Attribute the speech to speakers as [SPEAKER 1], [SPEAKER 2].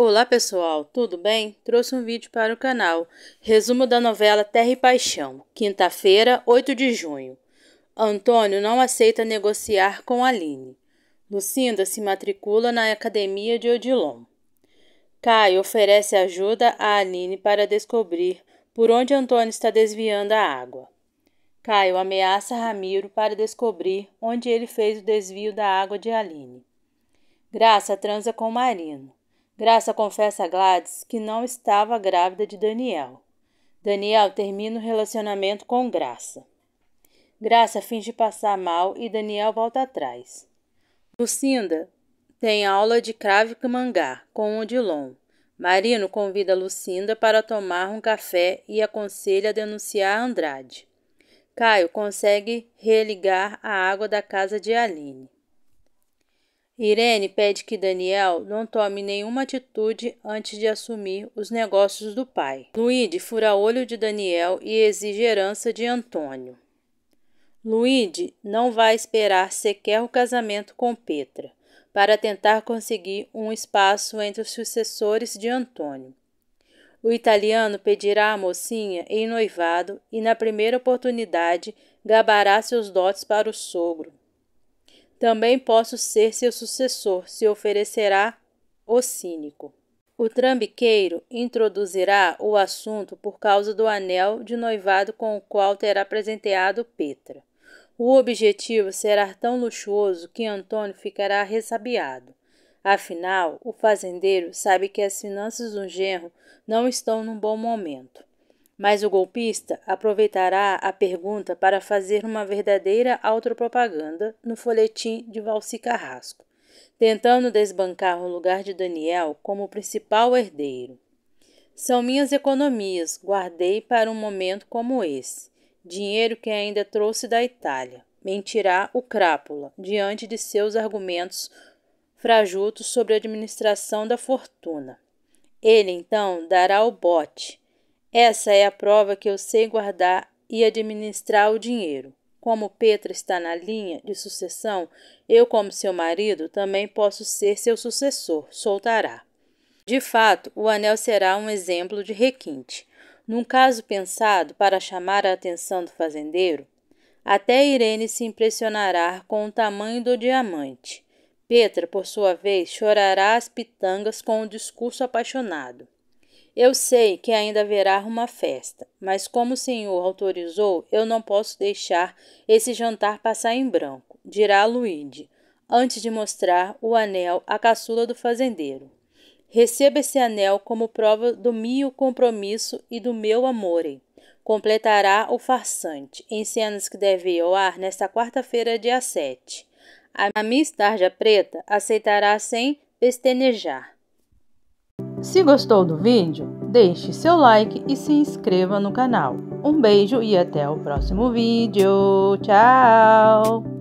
[SPEAKER 1] Olá pessoal, tudo bem? Trouxe um vídeo para o canal. Resumo da novela Terra e Paixão, quinta-feira, 8 de junho. Antônio não aceita negociar com Aline. Lucinda se matricula na academia de Odilon. Caio oferece ajuda a Aline para descobrir por onde Antônio está desviando a água. Caio ameaça Ramiro para descobrir onde ele fez o desvio da água de Aline. Graça transa com Marino. Graça confessa a Gladys que não estava grávida de Daniel. Daniel termina o relacionamento com Graça. Graça finge passar mal e Daniel volta atrás. Lucinda tem aula de Krav mangá com o Dilon. Marino convida Lucinda para tomar um café e aconselha a denunciar Andrade. Caio consegue religar a água da casa de Aline. Irene pede que Daniel não tome nenhuma atitude antes de assumir os negócios do pai. Luíde fura olho de Daniel e exige herança de Antônio. Luíde não vai esperar sequer o casamento com Petra para tentar conseguir um espaço entre os sucessores de Antônio. O italiano pedirá a mocinha em noivado e, na primeira oportunidade, gabará seus dotes para o sogro. Também posso ser seu sucessor, se oferecerá o cínico. O trambiqueiro introduzirá o assunto por causa do anel de noivado com o qual terá presenteado Petra. O objetivo será tão luxuoso que Antônio ficará ressabiado. Afinal, o fazendeiro sabe que as finanças do genro não estão num bom momento mas o golpista aproveitará a pergunta para fazer uma verdadeira autopropaganda no folhetim de Valci Carrasco, tentando desbancar o lugar de Daniel como principal herdeiro. São minhas economias, guardei para um momento como esse, dinheiro que ainda trouxe da Itália. Mentirá o crápula diante de seus argumentos frajutos sobre a administração da fortuna. Ele então dará o bote, essa é a prova que eu sei guardar e administrar o dinheiro. Como Petra está na linha de sucessão, eu, como seu marido, também posso ser seu sucessor, soltará. De fato, o anel será um exemplo de requinte. Num caso pensado para chamar a atenção do fazendeiro, até Irene se impressionará com o tamanho do diamante. Petra, por sua vez, chorará as pitangas com o um discurso apaixonado. Eu sei que ainda haverá uma festa, mas como o senhor autorizou, eu não posso deixar esse jantar passar em branco, dirá Luíde, antes de mostrar o anel à caçula do fazendeiro. Receba esse anel como prova do meu compromisso e do meu amor. Completará o farsante em cenas que ir ao ar nesta quarta-feira, dia 7. A Miss Tarja Preta aceitará sem pestenejar. Se gostou do vídeo, deixe seu like e se inscreva no canal. Um beijo e até o próximo vídeo. Tchau!